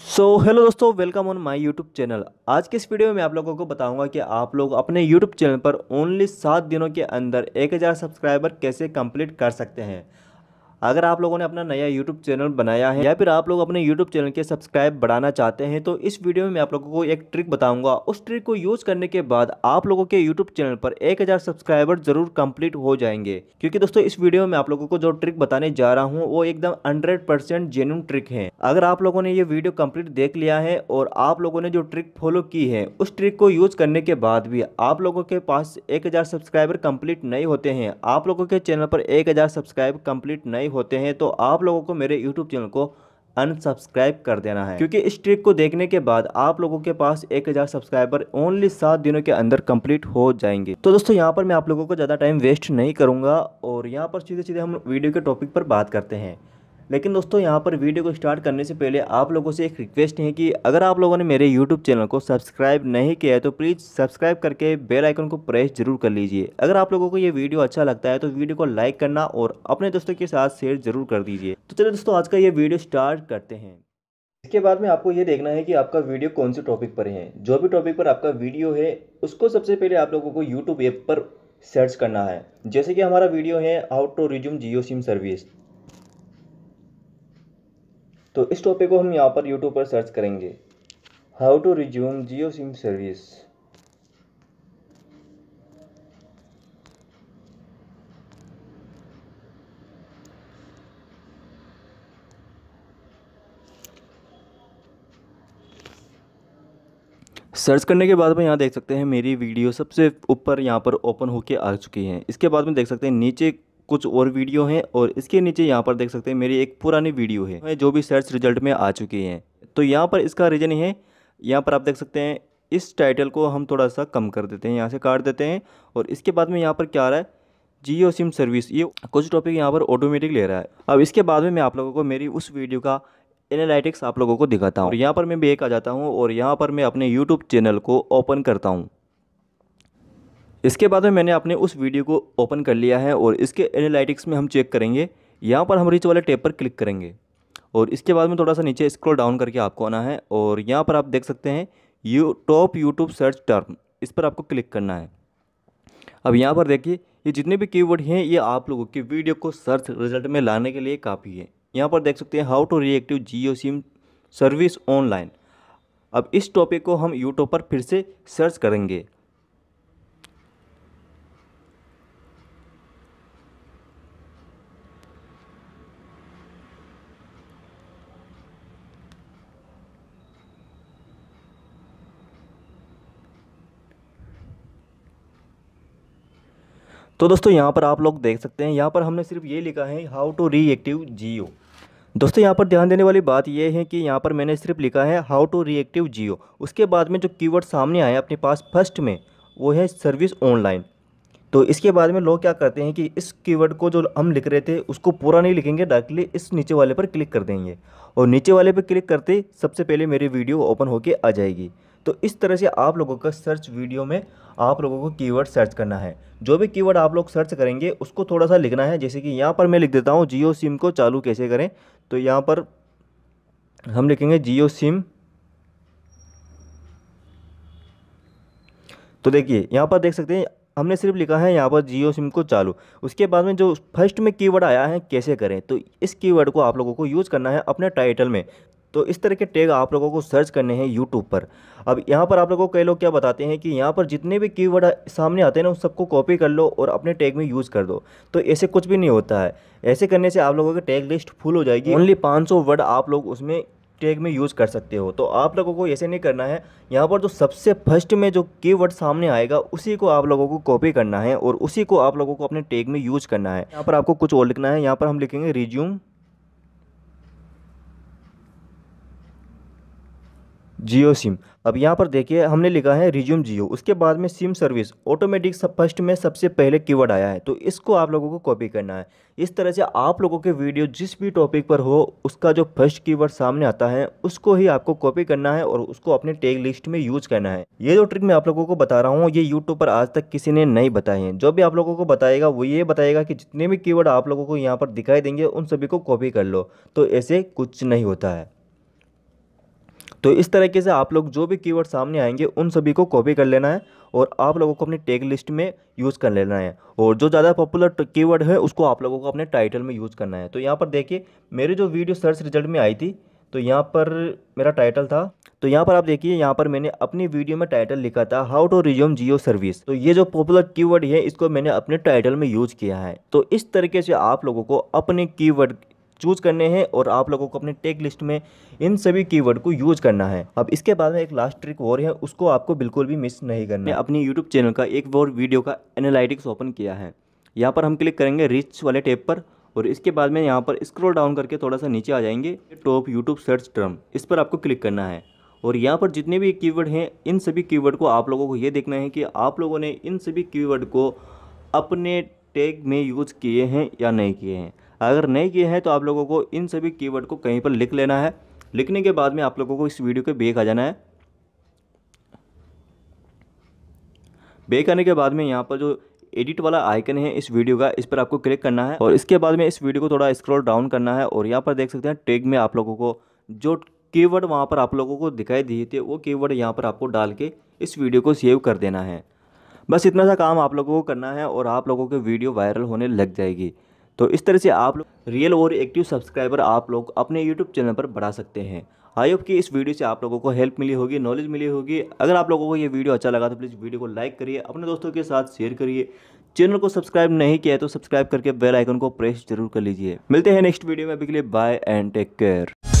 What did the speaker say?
सो so, hello दोस्तों welcome on my YouTube channel आज के इस वीडियो में आप लोगों को बताऊंगा कि आप लोग अपने यूट्यूब चैनल पर ओनली सात दिनों के अंदर 1000 सब्सक्राइबर कैसे कंप्लीट कर सकते हैं अगर आप लोगों ने अपना नया यूट्यूब चैनल बनाया है या फिर आप लोग अपने यूट्यूब चैनल के सब्सक्राइब बढ़ाना चाहते हैं तो इस वीडियो में मैं आप लोगों को एक ट्रिक बताऊंगा उस ट्रिक को यूज़ करने के बाद आप लोगों के यूट्यूब चैनल पर 1000 सब्सक्राइबर जरूर कंप्लीट हो जाएंगे क्योंकि दोस्तों इस वीडियो में आप लोगों को जो ट्रिक बताने जा रहा हूँ वो एकदम हंड्रेड परसेंट जेन्यून ट्रिक है अगर आप लोगों ने ये वीडियो कम्प्लीट देख लिया है और आप लोगों ने जो ट्रिक फॉलो की है उस ट्रिक को यूज़ करने के बाद भी आप लोगों के पास एक सब्सक्राइबर कम्प्लीट नहीं होते हैं आप लोगों के चैनल पर एक सब्सक्राइब कम्प्लीट नहीं नहीं होते हैं तो आप लोगों को मेरे यूट्यूब चैनल को अनसब्सक्राइब कर देना है क्योंकि इस ट्रिक को देखने के बाद आप लोगों के पास एक हज़ार सब्सक्राइबर ओनली सात दिनों के अंदर कंप्लीट हो जाएंगे तो दोस्तों यहाँ पर मैं आप लोगों को ज़्यादा टाइम वेस्ट नहीं करूँगा और यहाँ पर सीधे सीधे हम वीडियो के टॉपिक पर बात करते हैं लेकिन दोस्तों यहाँ पर वीडियो को स्टार्ट करने से पहले आप लोगों से एक रिक्वेस्ट है कि अगर आप लोगों ने मेरे यूट्यूब चैनल को सब्सक्राइब नहीं किया है तो प्लीज़ सब्सक्राइब करके बेल आइकन को प्रेस जरूर कर लीजिए अगर आप लोगों को ये वीडियो अच्छा लगता है तो वीडियो को लाइक करना और अपने दोस्तों के साथ शेयर जरूर कर दीजिए तो चलिए दोस्तों आज का ये वीडियो स्टार्ट करते हैं इसके बाद में आपको ये देखना है कि आपका वीडियो कौन से टॉपिक पर है जो भी टॉपिक पर आपका वीडियो है उसको सबसे पहले आप लोगों को यूट्यूब ऐप पर सर्च करना है जैसे कि हमारा वीडियो है out to resume Jio SIM service तो इस टॉपिक को हम यहाँ पर यूट्यूब पर सर्च करेंगे how to resume Jio SIM service search करने के बाद में यहाँ देख सकते हैं मेरी वीडियो सबसे ऊपर यहाँ पर ओपन होके आ चुकी है इसके बाद में देख सकते हैं नीचे कुछ और वीडियो हैं और इसके नीचे यहाँ पर देख सकते हैं मेरी एक पुरानी वीडियो है जो भी सर्च रिजल्ट में आ चुकी हैं तो यहाँ पर इसका रीज़न है यहाँ पर आप देख सकते हैं इस टाइटल को हम थोड़ा सा कम कर देते हैं यहाँ से काट देते हैं और इसके बाद में यहाँ पर क्या आ रहा है जियो सिम सर्विस ये कुछ टॉपिक यहाँ पर ऑटोमेटिक ले रहा है अब इसके बाद में मैं आप लोगों को मेरी उस वीडियो का एनालिटिक्स आप लोगों को दिखाता हूँ यहाँ पर मैं बेक आ जाता हूँ और यहाँ पर मैं अपने यूट्यूब चैनल को ओपन करता हूँ इसके बाद में मैंने अपने उस वीडियो को ओपन कर लिया है और इसके एनालिटिक्स में हम चेक करेंगे यहाँ पर हम रिच वाले टेप पर क्लिक करेंगे और इसके बाद में थोड़ा सा नीचे स्क्रॉल डाउन करके आपको आना है और यहाँ पर आप देख सकते हैं you top YouTube search term इस पर आपको क्लिक करना है अब यहाँ पर देखिए ये जितने भी कीवर्ड हैं ये आप लोगों की वीडियो को सर्च रिजल्ट में लाने के लिए काफ़ी है यहाँ पर देख सकते हैं how to reactive Jio SIM service online अब इस टॉपिक को हम यूट्यूब पर फिर से सर्च करेंगे तो दोस्तों यहाँ पर आप लोग देख सकते हैं यहाँ पर हमने सिर्फ ये लिखा है हाउ टू रीएक्टिव जियो दोस्तों यहाँ पर ध्यान देने वाली बात यह है कि यहाँ पर मैंने सिर्फ लिखा है हाउ टू रिएक्टिव जियो उसके बाद में जो कीवर्ड सामने आया अपने पास फर्स्ट में वो है सर्विस ऑनलाइन तो इसके बाद में लोग क्या करते हैं कि इस कीवर्ड को जो हम लिख रहे थे उसको पूरा नहीं लिखेंगे डायरेक्टली इस नीचे वाले पर क्लिक कर देंगे और नीचे वाले पर क्लिक करते सबसे पहले मेरी वीडियो ओपन होके आ जाएगी तो इस तरह से आप लोगों का सर्च वीडियो में आप लोगों को कीवर्ड सर्च करना है जो भी कीवर्ड आप लोग सर्च करेंगे उसको थोड़ा सा लिखना है जैसे कि यहाँ पर मैं लिख देता हूँ जियो सिम को चालू कैसे करें तो यहाँ पर हम लिखेंगे जियो सिम तो देखिए यहाँ पर देख सकते हैं हमने सिर्फ लिखा है यहाँ पर जियो सिम को चालू उसके बाद में जो फर्स्ट में कीवर्ड आया है कैसे करें तो इस कीवर्ड को आप लोगों को यूज़ करना है अपने टाइटल में तो इस तरह के टैग आप लोगों को सर्च करने हैं यूट्यूब पर अब यहाँ पर आप लोगों को कई लोग क्या बताते हैं कि यहाँ पर जितने भी कीवर्ड सामने आते हैं ना उन सबको कॉपी कर लो और अपने टैग में यूज़ कर दो तो ऐसे कुछ भी नहीं होता है ऐसे करने से आप लोगों की टैग लिस्ट फुल हो जाएगी ओनली पाँच वर्ड आप लोग उसमें टैग में यूज़ कर सकते हो तो आप लोगों को ऐसे नहीं करना है यहाँ पर जो सबसे फर्स्ट में जो कीवर्ड सामने आएगा उसी को आप लोगों को कॉपी करना है और उसी को आप लोगों को अपने टैग में यूज़ करना है यहाँ पर आपको कुछ और लिखना है यहाँ पर हम लिखेंगे रिज्यूम जियो सिम अब यहाँ पर देखिए हमने लिखा है रिज्यूम जियो उसके बाद में सिम सर्विस ऑटोमेटिक सब फर्स्ट में सबसे पहले कीवर्ड आया है तो इसको आप लोगों को कॉपी करना है इस तरह से आप लोगों के वीडियो जिस भी टॉपिक पर हो उसका जो फर्स्ट कीवर्ड सामने आता है उसको ही आपको कॉपी करना है और उसको अपने टेग लिस्ट में यूज करना है ये जो ट्रिक मैं आप लोगों को बता रहा हूँ ये यूट्यूब पर आज तक किसी ने नहीं बताए हैं जो भी आप लोगों को बताएगा वो ये बताएगा कि जितने भी कीवर्ड आप लोगों को यहाँ पर दिखाई देंगे उन सभी को कॉपी कर लो तो ऐसे कुछ नहीं होता है तो इस तरीके से आप लोग जो भी कीवर्ड सामने आएंगे उन सभी को कॉपी कर लेना है और आप लोगों को अपनी टेग लिस्ट में यूज़ कर लेना है और जो ज़्यादा पॉपुलर कीवर्ड है उसको आप लोगों को अपने टाइटल में यूज़ करना है तो यहाँ पर देखिए मेरे जो वीडियो सर्च रिजल्ट में आई थी तो यहाँ पर मेरा टाइटल था तो यहाँ पर आप देखिए यहाँ पर मैंने अपनी वीडियो में टाइटल लिखा था how to resume Jio service तो ये जो पॉपुलर कीवर्ड है इसको मैंने अपने टाइटल में यूज़ किया है तो इस तरीके से आप लोगों को अपने कीवर्ड चूज़ करने हैं और आप लोगों को अपने टेक लिस्ट में इन सभी कीवर्ड को यूज़ करना है अब इसके बाद में एक लास्ट ट्रिक और है उसको आपको बिल्कुल भी मिस नहीं करना है अपनी यूट्यूब चैनल का एक और वीडियो का एनालिटिक्स ओपन किया है यहाँ पर हम क्लिक करेंगे रिच वाले टेप पर और इसके बाद में यहाँ पर स्क्रोल डाउन करके थोड़ा सा नीचे आ जाएंगे टॉप यूट्यूब सर्च टर्म इस पर आपको क्लिक करना है और यहाँ पर जितने भी कीवर्ड हैं इन सभी कीवर्ड को आप लोगों को ये देखना है कि आप लोगों ने इन सभी कीवर्ड को अपने टैग में यूज़ किए हैं या नहीं किए हैं अगर नहीं किए हैं तो आप लोगों को इन सभी कीवर्ड को कहीं पर लिख लेना है लिखने के बाद में आप लोगों को इस वीडियो को बेक आ जाना है बेक आने के बाद में यहाँ पर जो एडिट वाला आइकन है इस वीडियो का इस पर आपको क्लिक करना है और इसके बाद में इस वीडियो को थोड़ा स्क्रॉल डाउन करना है और यहाँ पर देख सकते हैं टेग में आप लोगों को जो कीवर्ड वहाँ पर आप लोगों को दिखाई दिए थे वो कीवर्ड यहाँ पर आपको डाल के इस वीडियो को सेव कर देना है बस इतना सा काम आप लोगों को करना है और आप लोगों की वीडियो वायरल होने लग जाएगी तो इस तरह से आप लोग रियल और एक्टिव सब्सक्राइबर आप लोग अपने यूट्यूब चैनल पर बढ़ा सकते हैं आई होप कि इस वीडियो से आप लोगों को हेल्प मिली होगी नॉलेज मिली होगी अगर आप लोगों को ये वीडियो अच्छा लगा तो प्लीज़ वीडियो को लाइक करिए अपने दोस्तों के साथ शेयर करिए चैनल को सब्सक्राइब नहीं किया है तो सब्सक्राइब करके बेल आइकन को प्रेस जरूर कर लीजिए मिलते हैं नेक्स्ट वीडियो में अभी के लिए बाय एंड टेक केयर